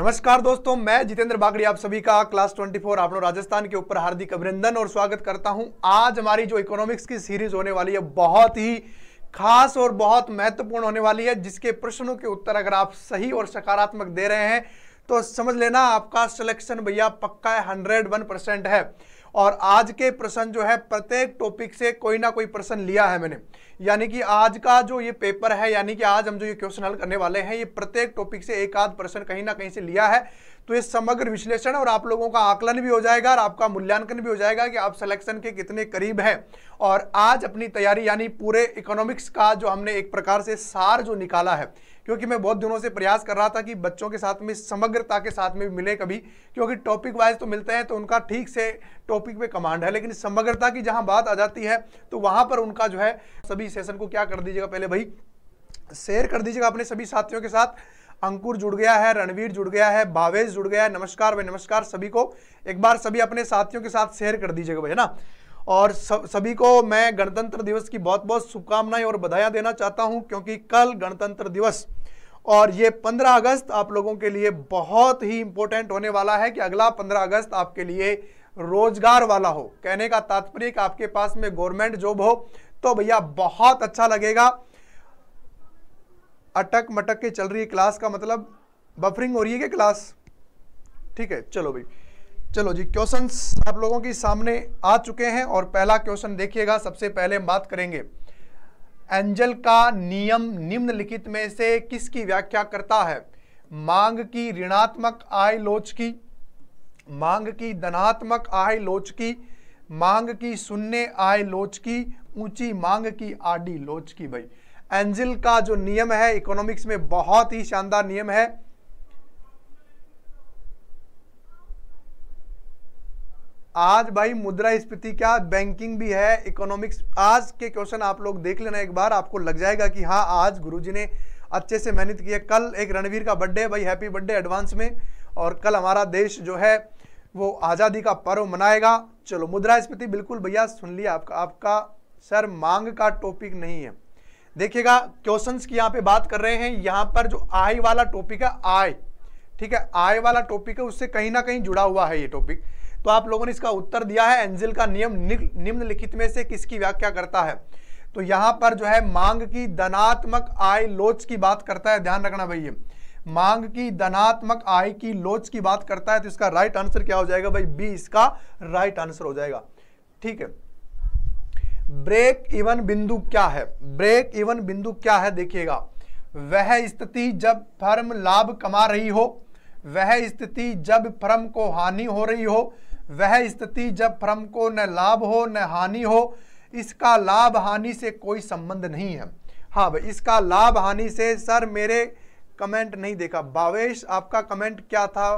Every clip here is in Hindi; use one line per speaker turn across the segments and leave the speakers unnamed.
नमस्कार दोस्तों मैं जितेंद्र बागड़ी आप सभी का क्लास 24 आप राजस्थान के ऊपर हार्दिक अभिनंदन और स्वागत करता हूं आज हमारी जो इकोनॉमिक्स की सीरीज होने वाली है बहुत ही खास और बहुत महत्वपूर्ण होने वाली है जिसके प्रश्नों के उत्तर अगर आप सही और सकारात्मक दे रहे हैं तो समझ लेना आपका सिलेक्शन भैया पक्का है हंड्रेड वन परसेंट है और आज के प्रश्न जो है प्रत्येक टॉपिक से कोई ना कोई प्रश्न लिया है मैंने यानी कि आज का जो ये पेपर है यानी कि आज हम जो ये क्वेश्चन हल करने वाले हैं ये प्रत्येक टॉपिक से एक आध प्रश्न कहीं ना कहीं से लिया है तो ये समग्र विश्लेषण और आप लोगों का आकलन भी हो जाएगा और आपका मूल्यांकन भी हो जाएगा कि आप सिलेक्शन के कितने करीब हैं और आज अपनी तैयारी यानी पूरे इकोनॉमिक्स का जो हमने एक प्रकार से सार जो निकाला है क्योंकि मैं बहुत दिनों से प्रयास कर रहा था कि बच्चों के साथ में समग्रता के साथ में भी मिले कभी क्योंकि टॉपिक वाइज तो मिलते हैं तो उनका ठीक से टॉपिक पे कमांड है लेकिन समग्रता की जहाँ बात आ जाती है तो वहाँ पर उनका जो है सभी सेशन को क्या कर दीजिएगा पहले भाई शेयर कर दीजिएगा अपने सभी साथियों के साथ अंकुर जुड़ गया है रणवीर जुड़ गया है भावेश जुड़ गया है नमस्कार भाई नमस्कार सभी को एक बार सभी अपने साथियों के साथ शेयर कर दीजिएगा भाई है ना और सब सभी को मैं गणतंत्र दिवस की बहुत बहुत शुभकामनाएं और बधाइयां देना चाहता हूं क्योंकि कल गणतंत्र दिवस और ये 15 अगस्त आप लोगों के लिए बहुत ही इंपॉर्टेंट होने वाला है कि अगला 15 अगस्त आपके लिए रोजगार वाला हो कहने का तात्पर्य आपके पास में गवर्नमेंट जॉब हो तो भैया बहुत अच्छा लगेगा अटक मटक के चल रही है क्लास का मतलब बफरिंग हो रही है क्या क्लास ठीक है चलो भाई चलो जी क्वेश्चन आप लोगों के सामने आ चुके हैं और पहला क्वेश्चन देखिएगा सबसे पहले हम बात करेंगे एंजल का नियम निम्नलिखित में से किसकी व्याख्या करता है मांग की ऋणात्मक आय लोच की मांग की धनात्मक आय लोच की मांग की शून्य आय लोच की ऊंची मांग की आडी लोच की भाई एंजिल का जो नियम है इकोनॉमिक्स में बहुत ही शानदार नियम है आज भाई मुद्रा स्फीति क्या बैंकिंग भी है इकोनॉमिक्स आज के क्वेश्चन आप लोग देख लेना एक बार आपको लग जाएगा कि हाँ आज गुरुजी ने अच्छे से मेहनत की है कल एक रणवीर का बर्थडे है भाई हैप्पी बर्थडे एडवांस में और कल हमारा देश जो है वो आज़ादी का पर्व मनाएगा चलो मुद्रा स्फीति बिल्कुल भैया सुन लिया आपका आपका सर मांग का टॉपिक नहीं है देखिएगा क्वेश्चंस की यहाँ पे बात कर रहे हैं यहाँ पर जो आय वाला टॉपिक है आय ठीक है आय वाला टॉपिक है उससे कहीं ना कहीं जुड़ा हुआ है ये टॉपिक तो आप लोगों ने इसका उत्तर दिया है एंजिल का नियम निम्नलिखित में से किसकी व्याख्या करता है तो यहां पर जो है मांग की धनात्मक आय लोच की बात करता है ध्यान रखना भाई मांग की धनात्मक आय की लोच की बात करता है तो इसका राइट आंसर क्या हो जाएगा भाई बी इसका राइट आंसर हो जाएगा ठीक है ब्रेक इवन बिंदु क्या है ब्रेक इवन बिंदु क्या है देखिएगा वह स्थिति जब फर्म लाभ कमा रही हो वह स्थिति जब फर्म को हानि हो रही हो वह स्थिति जब भ्रम को न लाभ हो न हानि हो इसका लाभ हानि से कोई संबंध नहीं है हाँ भाई इसका लाभ हानि से सर मेरे कमेंट नहीं देखा बावेश आपका कमेंट क्या था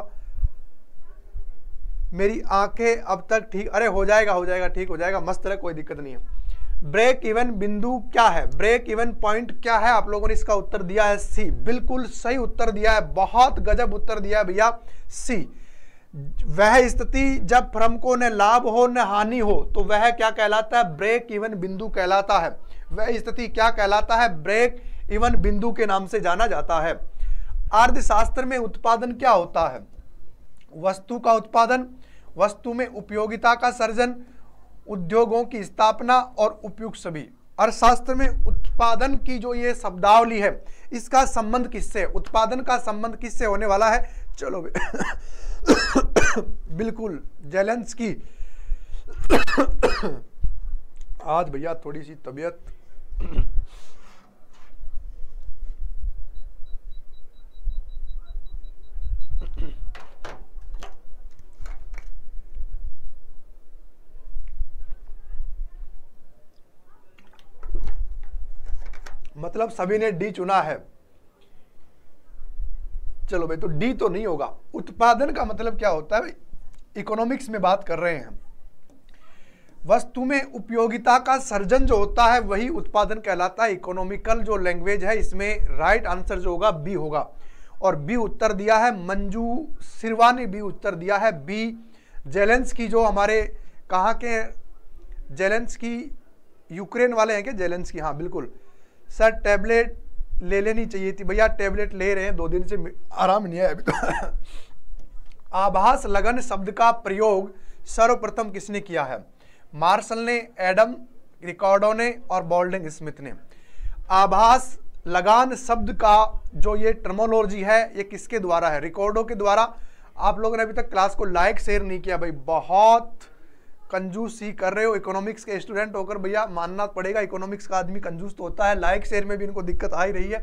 मेरी आंखें अब तक ठीक अरे हो जाएगा हो जाएगा ठीक हो जाएगा मस्त रहे कोई दिक्कत नहीं है ब्रेक इवन बिंदु क्या है ब्रेक इवन पॉइंट क्या है आप लोगों ने इसका उत्तर दिया है सी बिल्कुल सही उत्तर दिया है बहुत गजब उत्तर दिया है भैया सी वह स्थिति जब फ्रम को न लाभ हो न हानि हो तो वह क्या कहलाता है ब्रेक इवन बिंदु कहलाता है वह स्थिति क्या कहलाता है ब्रेक इवन बिंदु के नाम से जाना जाता है अर्थशास्त्र में उत्पादन क्या होता है वस्तु का उत्पादन वस्तु में उपयोगिता का सर्जन उद्योगों की स्थापना और उपयुक्त सभी अर्थशास्त्र में उत्पादन की जो ये शब्दावली है इसका संबंध किससे उत्पादन का संबंध किससे होने वाला है चलो बिल्कुल जेलेंस की आज भैया थोड़ी सी तबीयत मतलब सभी ने डी चुना है चलो भाई तो डी तो नहीं होगा उत्पादन का मतलब क्या होता है इकोनॉमिक्स में बात कर रहे हैं वस्तु में उपयोगिता का सर्जन जो होता है वही उत्पादन कहलाता है इकोनॉमिकल जो लैंग्वेज है इसमें राइट आंसर जो होगा बी होगा और बी उत्तर दिया है मंजू सिरवा ने भी उत्तर दिया है बी जेलेंस की जो हमारे कहाँ के जेलेंस की यूक्रेन वाले हैं क्या जेलेंस की हाँ बिल्कुल सर टैबलेट ले लेनी चाहिए थी भैया टेबलेट ले रहे हैं दो दिन से आराम नहीं है अभी तो आभास लगन शब्द का प्रयोग सर्वप्रथम किसने किया है मार्शल ने एडम रिकॉर्डो ने और बॉल्डिंग स्मिथ ने आभास लगान शब्द का जो ये टर्मोलॉजी है ये किसके द्वारा है रिकॉर्डो के द्वारा आप लोगों ने अभी तक क्लास को लाइक शेयर नहीं किया भाई बहुत कंजूस ही कर रहे हो इकोनॉमिक्स के स्टूडेंट होकर भैया मानना पड़ेगा इकोनॉमिक्स का आदमी कंजूस तो होता है लाइक शेयर में भी इनको दिक्कत आ ही रही है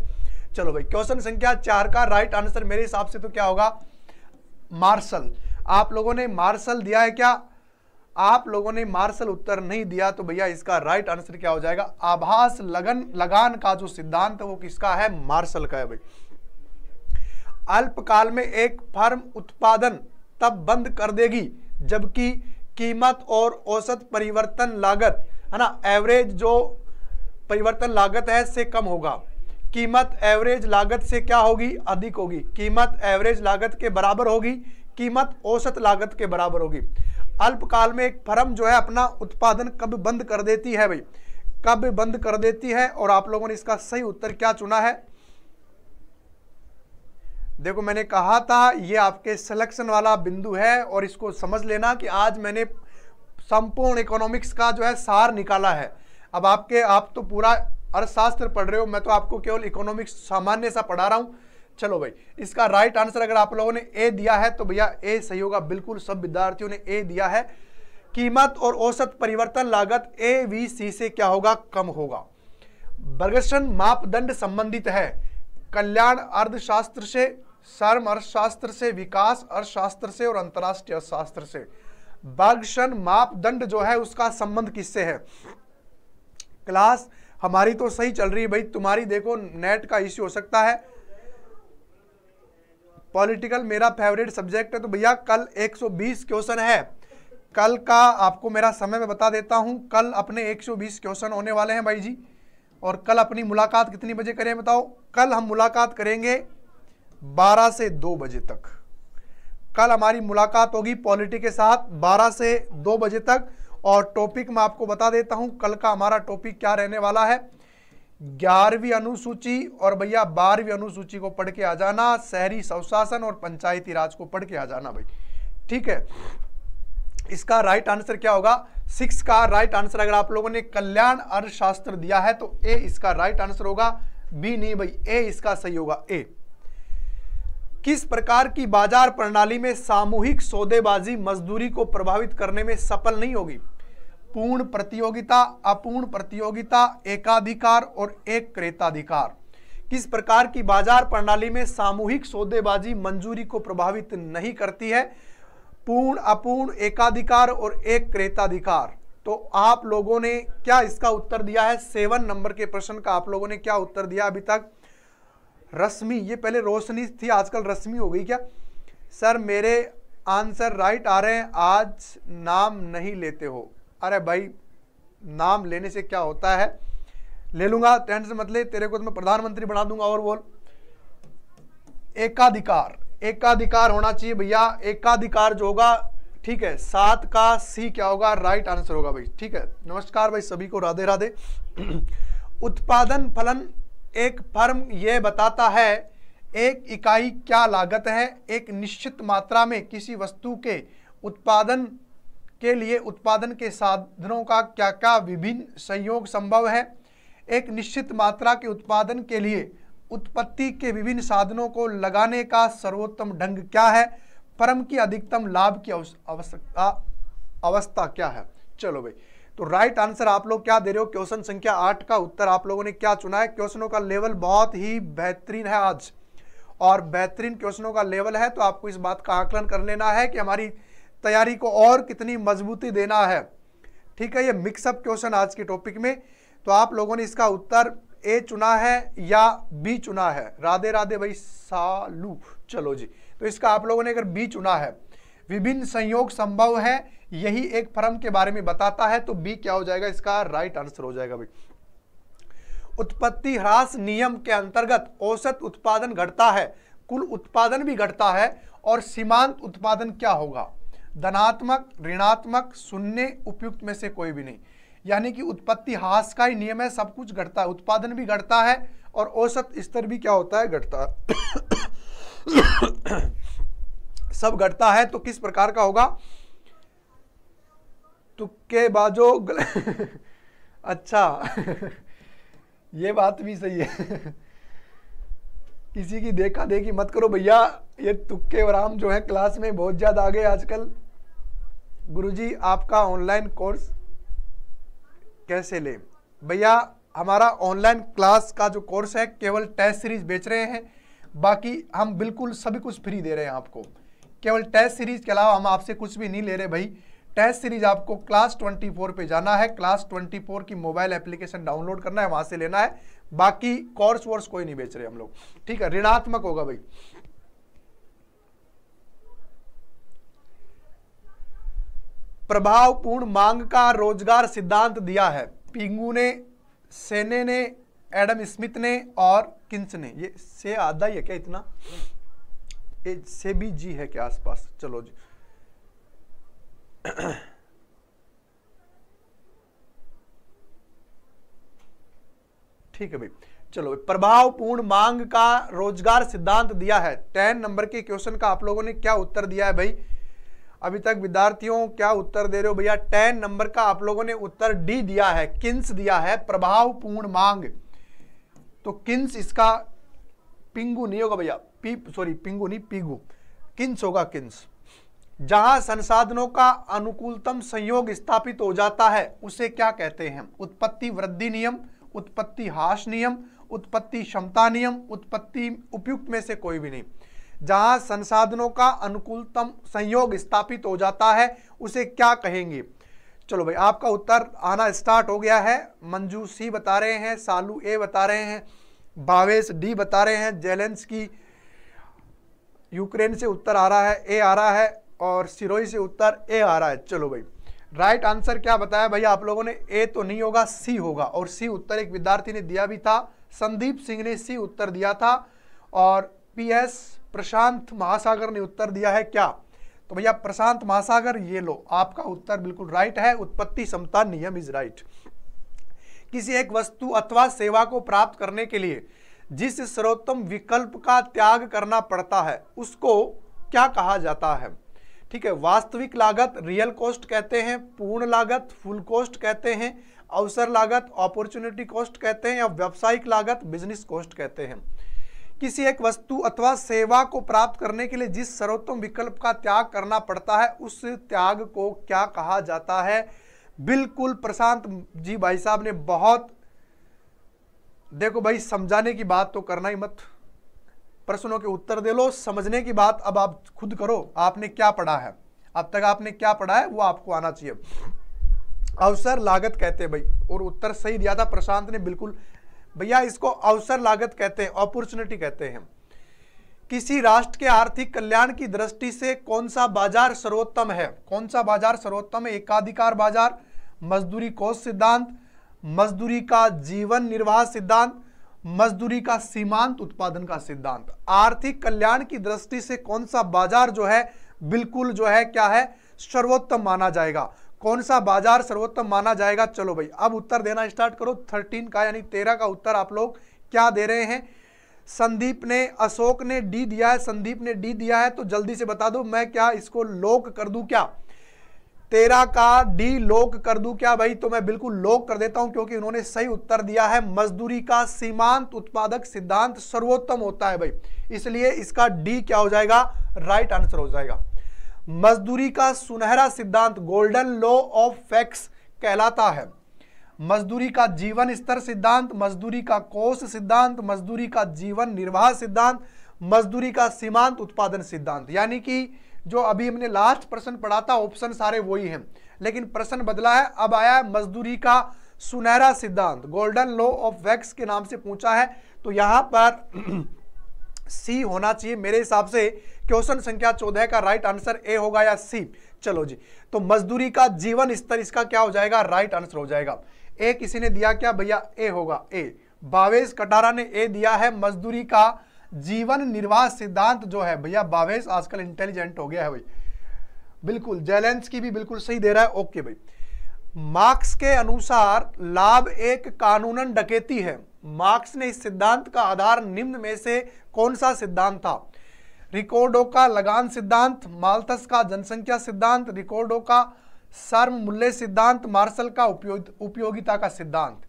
चलो भाई क्वेश्चन संख्या चार का राइट आंसर मेरे हिसाब से तो क्या होगा मार्शल आप लोगों ने मार्शल दिया है क्या आप लोगों ने मार्शल उत्तर नहीं दिया तो भैया इसका राइट आंसर क्या हो जाएगा आभास लगन लगान का जो सिद्धांत है वो किसका है मार्शल का है भाई अल्पकाल में एक फर्म उत्पादन तब बंद कर देगी जबकि कीमत और औसत परिवर्तन लागत है ना एवरेज जो परिवर्तन लागत है से कम होगा कीमत एवरेज लागत से क्या होगी अधिक होगी कीमत एवरेज लागत के बराबर होगी कीमत औसत लागत के बराबर होगी अल्पकाल में एक फर्म जो है अपना उत्पादन कब बंद कर देती है भाई कब बंद कर देती है और आप लोगों ने इसका सही उत्तर क्या चुना है देखो मैंने कहा था ये आपके सिलेक्शन वाला बिंदु है और इसको समझ लेना कि आज मैंने संपूर्ण इकोनॉमिक्स का जो है सार निकाला है अब आपके आप तो पूरा अर्थशास्त्र पढ़ रहे हो मैं तो आपको केवल इकोनॉमिक्स सामान्य सा पढ़ा रहा हूँ चलो भाई इसका राइट आंसर अगर आप लोगों ने ए दिया है तो भैया ए सही होगा बिल्कुल सब विद्यार्थियों ने ए दिया है कीमत और औसत परिवर्तन लागत ए वी सी से क्या होगा कम होगा बर्गसन मापदंड संबंधित है कल्याण अर्थशास्त्र से सर्म अर्थशास्त्र से विकास अर्थशास्त्र से और अंतर्राष्ट्रीय अर्थशास्त्र से बागशन मापदंड जो है उसका संबंध किससे है क्लास हमारी तो सही चल रही है भाई तुम्हारी देखो नेट का इश्यू हो सकता है पॉलिटिकल मेरा फेवरेट सब्जेक्ट है तो भैया कल 120 क्वेश्चन है कल का आपको मेरा समय में बता देता हूं कल अपने 120 क्वेश्चन होने वाले हैं भाई जी और कल अपनी मुलाकात कितनी बजे करें बताओ कल हम मुलाकात करेंगे 12 से 2 बजे तक कल हमारी मुलाकात होगी पॉलिटी के साथ 12 से 2 बजे तक और टॉपिक मैं आपको बता देता हूं कल का हमारा टॉपिक क्या रहने वाला है ग्यारहवीं अनुसूची और भैया बारहवीं अनुसूची को पढ़ के आ जाना शहरी स्वशासन और पंचायती राज को पढ़ के आ जाना भाई ठीक है इसका राइट आंसर क्या होगा सिक्स का राइट आंसर अगर आप लोगों ने कल्याण अर्थशास्त्र दिया है तो ए इसका राइट आंसर होगा बी नहीं भाई ए इसका सही होगा ए किस प्रकार की बाजार प्रणाली में सामूहिक सौदेबाजी मजदूरी को प्रभावित करने में सफल नहीं होगी पूर्ण प्रतियोगिता अपूर्ण प्रतियोगिता एकाधिकार और एक क्रेताधिकार किस प्रकार की बाजार प्रणाली में सामूहिक सौदेबाजी मंजूरी को प्रभावित नहीं करती है पूर्ण अपूर्ण एकाधिकार और एक क्रेताधिकार तो आप लोगों ने क्या इसका उत्तर दिया है सेवन नंबर के प्रश्न का आप लोगों ने क्या उत्तर दिया अभी तक रश्मि ये पहले रोशनी थी आजकल रश्मि हो गई क्या सर मेरे आंसर राइट आ रहे हैं आज नाम नहीं लेते हो अरे भाई नाम लेने से क्या होता है ले लूंगा टेंशन मत तेरे को तो मैं प्रधानमंत्री बना दूंगा और बोल एकाधिकार एकाधिकार होना चाहिए भैया एकाधिकार जो होगा ठीक है सात का सी क्या होगा राइट आंसर होगा भाई ठीक है नमस्कार भाई सभी को राधे राधे उत्पादन फलन एक फर्म ये बताता है एक इकाई क्या लागत है एक निश्चित मात्रा में किसी वस्तु के उत्पादन के लिए उत्पादन के साधनों का क्या क्या विभिन्न संयोग संभव है एक निश्चित मात्रा के उत्पादन के लिए उत्पत्ति के विभिन्न साधनों को लगाने का सर्वोत्तम ढंग क्या है फर्म की अधिकतम लाभ की आवश्यकता अवस्था क्या है चलो भाई तो राइट आंसर आप लोग क्या दे रहे हो क्वेश्चन संख्या आठ का उत्तर आप लोगों ने क्या चुना है क्वेश्चनों का लेवल बहुत ही बेहतरीन है आज और बेहतरीन क्वेश्चनों का लेवल है तो आपको इस बात का आकलन कर लेना है कि हमारी तैयारी को और कितनी मजबूती देना है ठीक है ये मिक्सअप क्वेश्चन आज के टॉपिक में तो आप लोगों ने इसका उत्तर ए चुना है या बी चुना है राधे राधे भाई सालू चलो जी तो इसका आप लोगों ने अगर बी चुना है विभिन्न संयोग संभव है यही एक फर्म के बारे में बताता है तो बी क्या हो जाएगा इसका राइट आंसर हो जाएगा भाई उत्पत्ति ह्रास नियम के अंतर्गत औसत उत्पादन घटता है कुल उत्पादन भी घटता है और सीमांत उत्पादन क्या होगा धनात्मक ऋणात्मक शून्य उपयुक्त में से कोई भी नहीं यानी कि उत्पत्ति हास का ही नियम है सब कुछ घटता है उत्पादन भी घटता है और औसत स्तर भी क्या होता है घटता है सब घटता है तो किस प्रकार का होगा बाजो गल... अच्छा ये बात भी सही है किसी की देखा देखी मत करो भैया ये तुक्के वराम जो है क्लास में बहुत ज़्यादा आ गए आजकल गुरुजी आपका ऑनलाइन कोर्स कैसे ले भैया हमारा ऑनलाइन क्लास का जो कोर्स है केवल टेस्ट सीरीज बेच रहे हैं बाकी हम बिल्कुल सभी कुछ फ्री दे रहे हैं आपको केवल टेस्ट सीरीज के अलावा हम आपसे कुछ भी नहीं ले रहे भाई टेस्ट सीरीज आपको क्लास 24 पे जाना है क्लास 24 की मोबाइल एप्लीकेशन डाउनलोड करना है वहां से लेना है बाकी कोर्स वोर्स कोई नहीं बेच रहे हम लोग ठीक है ऋणात्मक होगा भाई प्रभावपूर्ण मांग का रोजगार सिद्धांत दिया है पिंगू ने सेने ने एडम स्मिथ ने और किंच ने ये से आधा ही है क्या इतना से भी जी है के आसपास चलो जी ठीक है भाई चलो प्रभावपूर्ण मांग का रोजगार सिद्धांत दिया है टेन नंबर के क्वेश्चन का आप लोगों ने क्या उत्तर दिया है भाई अभी तक विद्यार्थियों क्या उत्तर दे रहे हो भैया टेन नंबर का आप लोगों ने उत्तर डी दिया है किन्स दिया है प्रभावपूर्ण मांग तो किन्स इसका पिंगू नहीं होगा भैया पी सॉरी पिंगू नहीं पीगू किंस होगा किंस जहां संसाधनों का अनुकूलतम संयोग स्थापित हो जाता है उसे क्या कहते हैं उत्पत्ति वृद्धि नियम उत्पत्ति हास नियम उत्पत्ति क्षमता नियम उत्पत्ति उपयुक्त में से कोई भी नहीं जहां संसाधनों का अनुकूलतम संयोग स्थापित हो जाता है उसे क्या कहेंगे चलो भाई आपका उत्तर आना स्टार्ट हो गया है मंजू सी बता रहे हैं सालू ए बता रहे हैं भावेश डी बता रहे हैं जेलेंस की यूक्रेन से उत्तर आ रहा है ए आ रहा है और सिरोही से उत्तर ए आ रहा है चलो भाई राइट right आंसर क्या बताया भैया आप लोगों ने ए तो नहीं होगा सी होगा और सी उत्तर एक विद्यार्थी ने दिया भी था संदीप सिंह ने सी उत्तर दिया था और पीएस प्रशांत महासागर ने उत्तर दिया है क्या तो भैया प्रशांत महासागर ये लो आपका उत्तर बिल्कुल राइट है उत्पत्ति समता नियम इज राइट किसी एक वस्तु अथवा सेवा को प्राप्त करने के लिए जिस सर्वोत्तम विकल्प का त्याग करना पड़ता है उसको क्या कहा जाता है ठीक है वास्तविक लागत रियल कॉस्ट कहते हैं पूर्ण लागत फुल कॉस्ट कहते हैं अवसर लागत अपॉर्चुनिटी कॉस्ट कहते हैं या व्यावसायिक लागत बिजनेस कॉस्ट कहते हैं किसी एक वस्तु अथवा सेवा को प्राप्त करने के लिए जिस सर्वोत्तम विकल्प का त्याग करना पड़ता है उस त्याग को क्या कहा जाता है बिल्कुल प्रशांत जी भाई साहब ने बहुत देखो भाई समझाने की बात तो करना ही मत प्रश्नों के उत्तर दे लो समझने की बात अब आप खुद करो आपने क्या पढ़ा है अब तक आपने क्या पढ़ा है वो आपको आना चाहिए अवसर लागत कहते हैं भाई और उत्तर सही दिया था प्रशांत ने बिल्कुल भैया इसको अवसर लागत कहते हैं अपॉर्चुनिटी कहते हैं किसी राष्ट्र के आर्थिक कल्याण की दृष्टि से कौन सा बाजार सर्वोत्तम है कौन सा बाजार सर्वोत्तम है एकाधिकार बाजार मजदूरी कोष सिद्धांत मजदूरी का जीवन निर्वाह सिद्धांत मजदूरी का सीमांत उत्पादन का सिद्धांत आर्थिक कल्याण की दृष्टि से कौन सा बाजार जो है बिल्कुल जो है क्या है सर्वोत्तम माना जाएगा कौन सा बाजार सर्वोत्तम माना जाएगा चलो भाई अब उत्तर देना स्टार्ट करो थर्टीन का यानी तेरह का उत्तर आप लोग क्या दे रहे हैं संदीप ने अशोक ने डी दिया है संदीप ने डी दिया है तो जल्दी से बता दो मैं क्या इसको लोक कर दू क्या तेरा का डी लोक कर दू क्या भाई तो मैं बिल्कुल लोक कर देता हूं क्योंकि उन्होंने सही उत्तर दिया है मजदूरी का सीमांत उत्पादक सिद्धांत सर्वोत्तम होता है भाई इसलिए इसका डी क्या हो जाएगा राइट आंसर हो जाएगा मजदूरी का सुनहरा सिद्धांत गोल्डन लॉ ऑफ फैक्स कहलाता है मजदूरी का जीवन स्तर सिद्धांत मजदूरी का कोष सिद्धांत मजदूरी का जीवन निर्वाह सिद्धांत मजदूरी का सीमांत उत्पादन सिद्धांत यानी कि जो अभी हमने लास्ट प्रश्न पढ़ा था ऑप्शन सारे वही हैं लेकिन प्रश्न बदला है अब आया है मजदूरी का सुनहरा सिद्धांत गोल्डन लॉ ऑफ वैक्स के नाम से पूछा है तो यहाँ पर सी होना चाहिए मेरे हिसाब से क्वेश्चन संख्या चौदह का राइट आंसर ए होगा या सी चलो जी तो मजदूरी का जीवन स्तर इसका क्या हो जाएगा राइट आंसर हो जाएगा ए किसी ने दिया क्या भैया ए होगा ए बावेश कटारा ने ए दिया है मजदूरी का जीवन निर्वाह सिद्धांत जो है भैया बावेश आजकल इंटेलिजेंट हो गया है भाई बिल्कुल जैलेंस की भी बिल्कुल सही दे रहा है ओके भाई मार्क्स के अनुसार लाभ एक कानूनन डकेती है मार्क्स ने इस सिद्धांत का आधार निम्न में से कौन सा सिद्धांत था रिकॉर्डो का लगान सिद्धांत माल्थस का जनसंख्या सिद्धांत रिकॉर्डो का सर्व मूल्य सिद्धांत मार्शल का उपयोगिता का सिद्धांत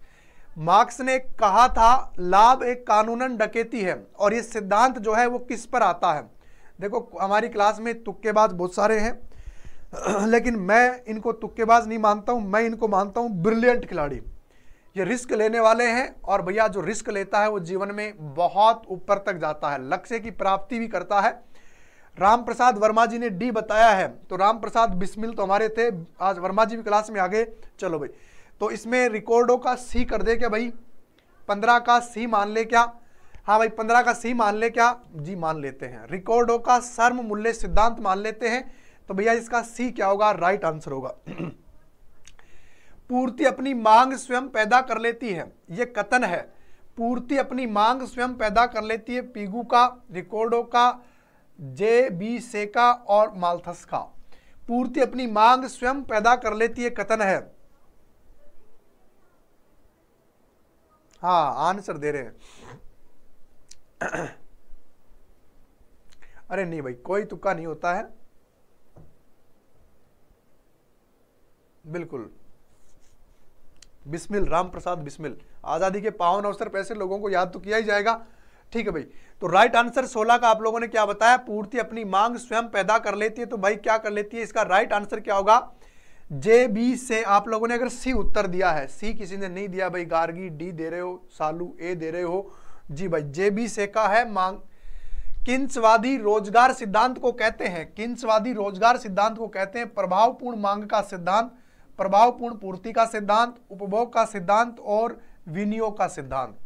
मार्क्स ने कहा था लाभ एक कानूनन डकेती है और ये सिद्धांत जो है वो किस पर आता है देखो हमारी क्लास में तुक्केबाज बहुत सारे हैं लेकिन मैं इनको तुक्केबाज नहीं मानता हूँ मैं इनको मानता हूँ ब्रिलियंट खिलाड़ी ये रिस्क लेने वाले हैं और भैया जो रिस्क लेता है वो जीवन में बहुत ऊपर तक जाता है लक्ष्य की प्राप्ति भी करता है राम प्रसाद वर्मा जी ने डी बताया है तो राम प्रसाद बिस्मिल तो हमारे थे आज वर्मा जी भी क्लास में आ गए चलो भाई तो इसमें रिकॉर्डो का सी कर दे क्या भाई पंद्रह का सी मान ले क्या हाँ भाई पंद्रह का सी मान ले क्या जी मान लेते हैं रिकॉर्डो का सर्व मूल्य सिद्धांत मान लेते हैं तो भैया इसका सी क्या होगा राइट आंसर होगा पूर्ति अपनी मांग स्वयं पैदा कर लेती है ये कथन है पूर्ति अपनी मांग स्वयं पैदा कर लेती है पीगू का रिकॉर्डो का जे बी से का और मालथस का पूर्ति अपनी मांग स्वयं पैदा कर लेती है कथन है हाँ आंसर दे रहे हैं अरे नहीं भाई कोई तुक्का नहीं होता है बिल्कुल बिस्मिल राम प्रसाद बिस्मिल आजादी के पावन अवसर पैसे लोगों को याद तो किया ही जाएगा ठीक है भाई तो राइट आंसर 16 का आप लोगों ने क्या बताया पूर्ति अपनी मांग स्वयं पैदा कर लेती है तो भाई क्या कर लेती है इसका राइट आंसर क्या होगा जे बी से आप लोगों ने अगर सी उत्तर दिया है सी किसी ने नहीं दिया भाई गार्गी डी दे रहे हो सालू ए दे रहे हो जी भाई जे बी से का है मांग किंचवादी रोजगार सिद्धांत को कहते हैं किंचवादी रोजगार सिद्धांत को कहते हैं प्रभावपूर्ण मांग का सिद्धांत प्रभावपूर्ण पूर्ति का सिद्धांत उपभोग का सिद्धांत और विनियोग का सिद्धांत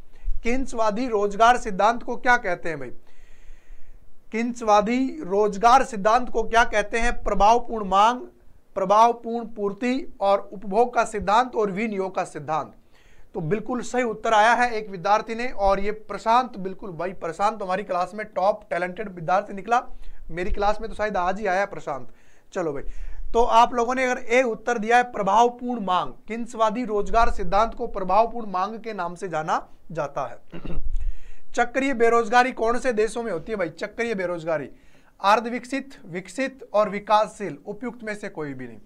किंचवादी रोजगार सिद्धांत को क्या कहते हैं भाई किंचवादी रोजगार सिद्धांत को क्या कहते हैं प्रभावपूर्ण मांग प्रभावपूर्ण पूर्ति और उपभोग का सिद्धांत और विनियोग का सिद्धांत तो बिल्कुल सही उत्तर आया है एक विद्यार्थी ने और ये प्रशांत बिल्कुल भाई प्रशांत हमारी क्लास में टॉप टैलेंटेड विद्यार्थी निकला मेरी क्लास में तो शायद आज ही आया प्रशांत चलो भाई तो आप लोगों ने अगर ए उत्तर दिया है प्रभावपूर्ण मांग किंसवादी रोजगार सिद्धांत को प्रभावपूर्ण मांग के नाम से जाना जाता है चक्रीय बेरोजगारी कौन से देशों में होती है भाई चक्रीय बेरोजगारी अर्धविकसित विकसित और विकासशील उपयुक्त में से कोई भी नहीं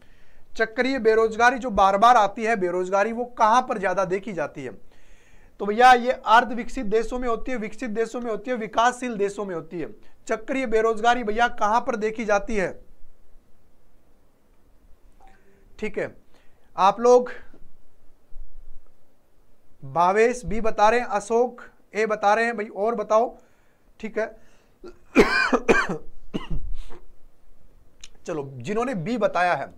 चक्रीय बेरोजगारी जो बार बार आती है बेरोजगारी वो कहाँ पर ज़्यादा देखी जाती है तो भैया ये अर्ध विकसित देशों में होती है विकसित देशों में होती है विकासशील देशों में होती है चक्रीय बेरोजगारी भैया कहां पर देखी जाती है ठीक है आप लोग भावेश भी बता रहे हैं अशोक ए बता रहे हैं भाई और बताओ ठीक है चलो जिन्होंने बी बताया है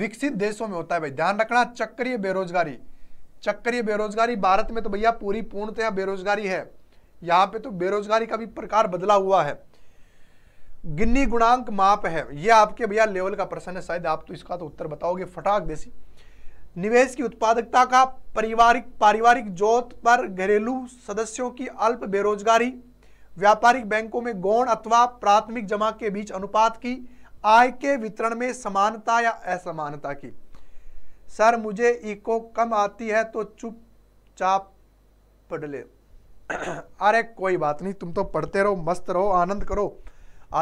विकसित देशों में होता है भाई ध्यान रखना चक्रीय बेरोजगारी चक्रीय बेरोजगारी भारत में तो भैया पूरी पूर्णतया बेरोजगारी है यहां पे तो बेरोजगारी का भी प्रकार बदला हुआ है गिन्नी गुणांक माप है ये आपके भैया लेवल का प्रश्न है शायद आप तो इसका तो उत्तर बताओगे फटाक देसी निवेश की उत्पादकता का पारिवारिक पारिवारिक जोत पर घरेलू सदस्यों की अल्प बेरोजगारी व्यापारिक बैंकों में गौण अथवा प्राथमिक जमा के बीच अनुपात की आय के वितरण में समानता या असमानता की सर मुझे इको कम आती है तो चुप चाप पढ़ ले अरे कोई बात नहीं तुम तो पढ़ते रहो मस्त रहो आनंद करो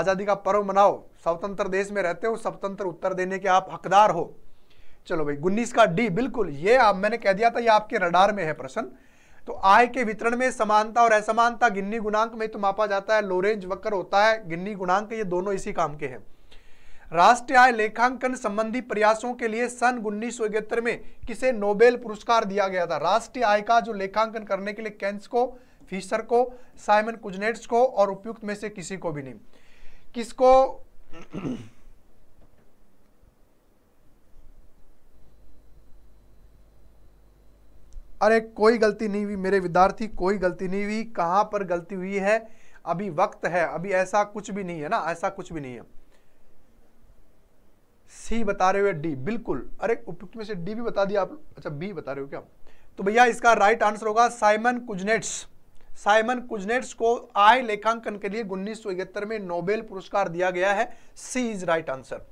आज़ादी का पर्व मनाओ स्वतंत्र देश में रहते हो स्वतंत्र उत्तर देने के आप हकदार हो चलो भाई उन्नीस का डी बिल्कुल ये आप मैंने कह दिया था ये आपके रडार में है प्रश्न तो आय के वितरण में समानता और असमानता गिन्नी गुणांक में तो मापा जाता है लोरेंज वक्र होता है गिन्नी गुणांक ये दोनों इसी काम के हैं राष्ट्रीय आय लेखांकन संबंधी प्रयासों के लिए सन उन्नीस में किसे नोबेल पुरस्कार दिया गया था राष्ट्रीय आय का जो लेखांकन करने के लिए कैंस को फिशर को साइमन कुजनेट्स को और उपयुक्त में से किसी को भी नहीं किसको अरे कोई गलती नहीं हुई मेरे विद्यार्थी कोई गलती नहीं हुई कहां पर गलती हुई है अभी वक्त है अभी ऐसा कुछ भी नहीं है ना ऐसा कुछ भी नहीं है सी बता रहे हो डी बिल्कुल अरे उपयुक्त में से डी भी बता दिया आप अच्छा बी बता रहे हो क्या तो भैया इसका राइट आंसर होगा साइमन कुजनेट्स साइमन कुजनेट्स को आय लेखांकन के लिए उन्नीस में नोबेल पुरस्कार दिया गया है सी इज राइट आंसर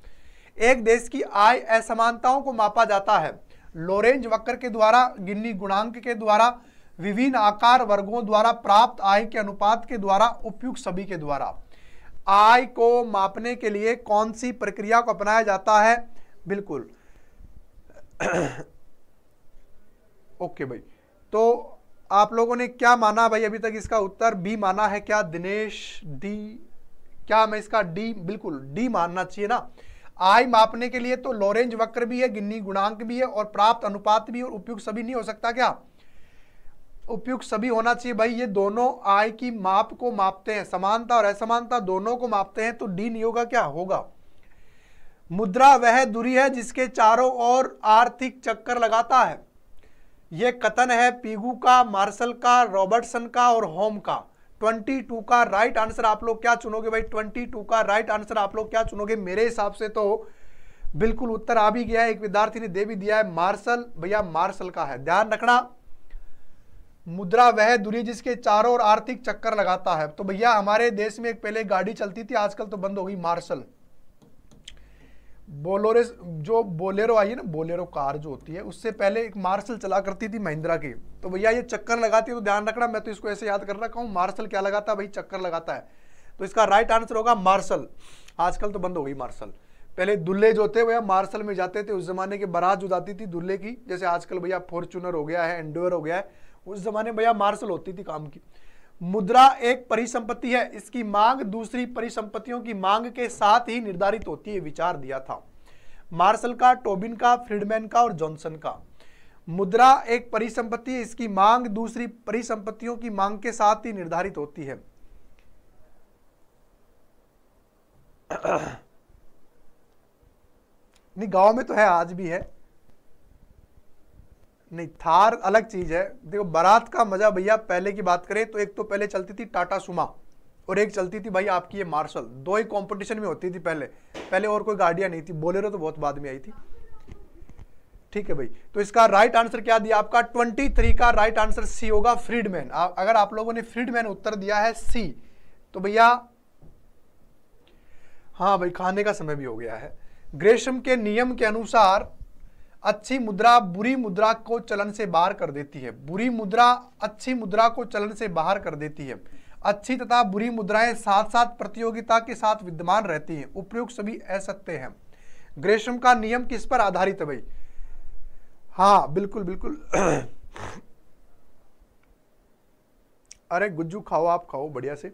एक देश की आय असमानताओं को मापा जाता है लोरेंज वक्र के द्वारा गिन्नी गुणांक के द्वारा विभिन्न आकार वर्गों द्वारा प्राप्त आय के अनुपात के द्वारा उपयुक्त सभी के द्वारा आय को मापने के लिए कौन सी प्रक्रिया को अपनाया जाता है बिल्कुल ओके भाई तो आप लोगों ने क्या माना भाई अभी तक इसका उत्तर बी माना है क्या दिनेश डी क्या मैं इसका डी बिल्कुल डी मानना चाहिए ना आय मापने के लिए तो लॉरेंज वक्र भी है गिन्नी गुणांक भी है और प्राप्त अनुपात भी और उपयुक्त सभी नहीं हो सकता क्या उपयुक्त सभी होना चाहिए भाई ये दोनों आय की माप को मापते हैं समानता और असमानता दोनों को मापते हैं तो डी नहीं होगा क्या होगा मुद्रा वह दूरी है जिसके चारों ओर आर्थिक चक्कर लगाता है ये कथन है पीगू का मार्शल का रॉबर्टसन का और होम का 22 का राइट आंसर आप लोग क्या चुनोगे भाई 22 का राइट आंसर आप लोग क्या चुनोगे मेरे हिसाब से तो बिल्कुल उत्तर आ भी गया है एक विद्यार्थी ने दे भी दिया है मार्शल भैया मार्शल का है ध्यान रखना मुद्रा वह दूरी जिसके चारों ओर आर्थिक चक्कर लगाता है तो भैया हमारे देश में एक पहले गाड़ी चलती थी आजकल तो बंद हो गई मार्शल बोलोरे जो बोलेरो आई है ना बोलेरो कार जो होती है उससे पहले एक मार्शल चला करती थी महिंद्रा की तो भैया ये चक्कर लगाती है तो ध्यान रखना मैं तो इसको ऐसे याद कर रखा हूँ मार्शल क्या लगाता है भाई चक्कर लगाता है तो इसका राइट आंसर होगा मार्शल आजकल तो बंद हो गई मार्शल पहले दुल्हे जो थे भैया मार्शल में जाते थे उस जमाने के बारात जो जाती थी दुल्हे की जैसे आजकल भैया फॉर्चूनर हो गया है एंडोर हो गया है उस जमाने में भैया मार्शल होती थी काम की मुद्रा एक परिसंपत्ति है इसकी मांग दूसरी परिसंपत्तियों की मांग के साथ ही निर्धारित होती है विचार दिया था मार्शल का टोबिन का फ्रीडमैन का और जॉनसन का मुद्रा एक परिसंपत्ति है इसकी मांग दूसरी परिसंपत्तियों की मांग के साथ ही निर्धारित होती है नहीं गांव में तो है आज भी है नहीं थार अलग चीज़ है देखो बारात का मज़ा भैया पहले की बात करें तो एक तो पहले चलती थी टाटा सुमा और एक चलती थी भाई आपकी ये मार्शल दो ही कंपटीशन में होती थी पहले पहले और कोई गाड़ियां नहीं थी बोलेरो तो बहुत बाद में आई थी ठीक है भाई तो इसका राइट आंसर क्या दिया आपका ट्वेंटी थ्री का राइट आंसर सी होगा फ्रीडमैन अगर आप लोगों ने फ्रीडमैन उत्तर दिया है सी तो भैया हाँ भाई खाने का समय भी हो गया है ग्रेशम के नियम के अनुसार अच्छी मुद्रा बुरी मुद्रा को चलन से बाहर कर देती है बुरी मुद्रा अच्छी मुद्रा को चलन से बाहर कर देती है अच्छी तथा बुरी मुद्राएं साथ साथ प्रतियोगिता के साथ विद्यमान रहती हैं उपयुक्त सभी असत्य हैं ग्रेशम का नियम किस पर आधारित है भाई हाँ बिल्कुल बिल्कुल अरे गुज्जू खाओ आप खाओ बढ़िया से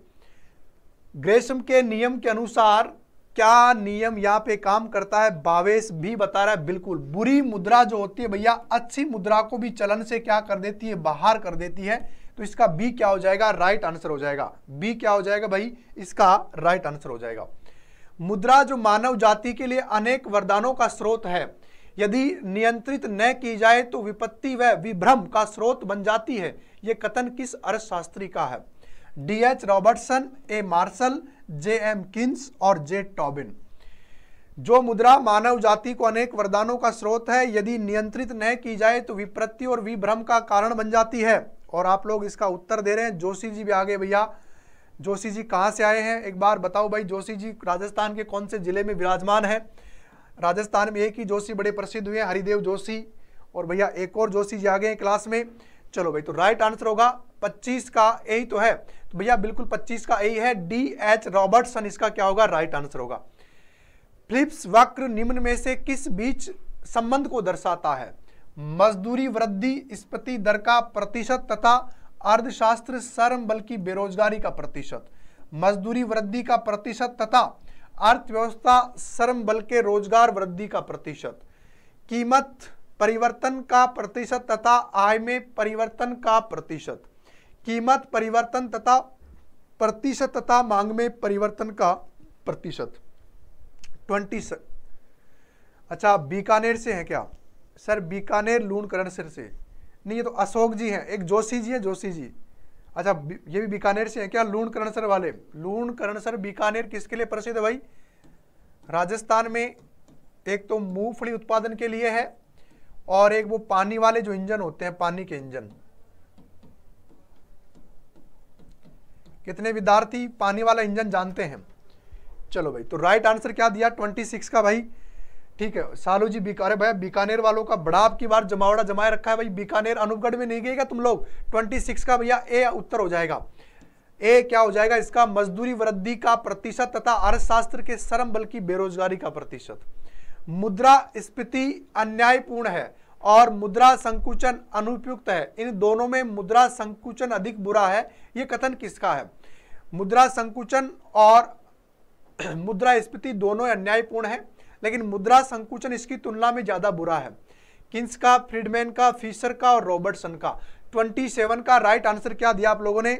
ग्रेशम के नियम के अनुसार क्या नियम यहाँ पे काम करता है बावेश भी बता रहा है बिल्कुल बुरी मुद्रा जो होती है भैया अच्छी मुद्रा को भी चलन से क्या कर देती है बाहर कर देती है तो इसका बी क्या हो जाएगा राइट आंसर हो जाएगा बी क्या हो जाएगा भाई इसका राइट आंसर हो जाएगा मुद्रा जो मानव जाति के लिए अनेक वरदानों का स्रोत है यदि नियंत्रित न की जाए तो विपत्ति व विभ्रम का स्रोत बन जाती है यह कथन किस अर्थशास्त्री का है D H Robertson A Marshall J M Keynes और जे टॉबिन जो मुद्रा मानव जाति को अनेक वरदानों का स्रोत है यदि नियंत्रित न की जाए तो विप्रति और विभ्रम का कारण बन जाती है और आप लोग इसका उत्तर दे रहे हैं जोशी जी भी आगे भैया जोशी जी कहाँ से आए हैं एक बार बताओ भाई जोशी जी राजस्थान के कौन से जिले में विराजमान है राजस्थान में एक ही जोशी बड़े प्रसिद्ध हुए हैं हरिदेव जोशी और भैया एक और जोशी जी आ गए हैं क्लास में चलो भाई तो राइट आंसर होगा 25 का यही तो है भैया बिल्कुल 25 का यही है डी एच रॉबर्टसन इसका क्या होगा राइट आंसर होगा फ्लिप्स वक्र निम्न में से किस बीच संबंध को दर्शाता है मजदूरी वृद्धि स्पति दर का प्रतिशत तथा अर्थशास्त्र शर्म बल्कि बेरोजगारी का प्रतिशत मजदूरी वृद्धि का प्रतिशत तथा अर्थव्यवस्था शर्म बल के रोजगार वृद्धि का प्रतिशत कीमत परिवर्तन का प्रतिशत तथा आय में परिवर्तन का प्रतिशत कीमत परिवर्तन तथा प्रतिशत तथा मांग में परिवर्तन का प्रतिशत ट्वेंटी सर अच्छा बीकानेर से हैं क्या सर बीकानेर लूणकरण सिर से नहीं ये तो अशोक जी हैं एक जोशी जी हैं जोशी जी अच्छा ये भी बीकानेर से हैं क्या लून सर वाले लूणकरण सर बीकानेर किसके लिए प्रसिद्ध भाई राजस्थान में एक तो मूंगफली उत्पादन के लिए है और एक वो पानी वाले जो इंजन होते हैं पानी के इंजन कितने विद्यार्थी पानी वाला इंजन जानते हैं चलो भाई तो राइट आंसर क्या दिया ट्वेंटी सिक्स का भाई ठीक है सालू जी बीका अरे भाई बीकानेर वालों का बड़ा आपकी बार जमावड़ा जमाए रखा है भाई बीकानेर अनुपगढ़ में नहीं गएगा तुम लोग ट्वेंटी सिक्स का भैया ए उत्तर हो जाएगा ए क्या हो जाएगा इसका मजदूरी वृद्धि का प्रतिशत तथा अर्थशास्त्र के शर्म बल्कि बेरोजगारी का प्रतिशत मुद्रा स्पीति अन्यायपूर्ण है और मुद्रा संकुचन अनुपयुक्त है इन दोनों में मुद्रा संकुचन अधिक बुरा है ये कथन किसका है मुद्रा संकुचन और मुद्रा स्फीति दोनों अन्यायपूर्ण है लेकिन मुद्रा संकुचन इसकी तुलना में ज़्यादा बुरा है किन्स का फ्रीडमैन का फिशर का और रॉबर्टसन का 27 का राइट आंसर क्या दिया आप लोगों ने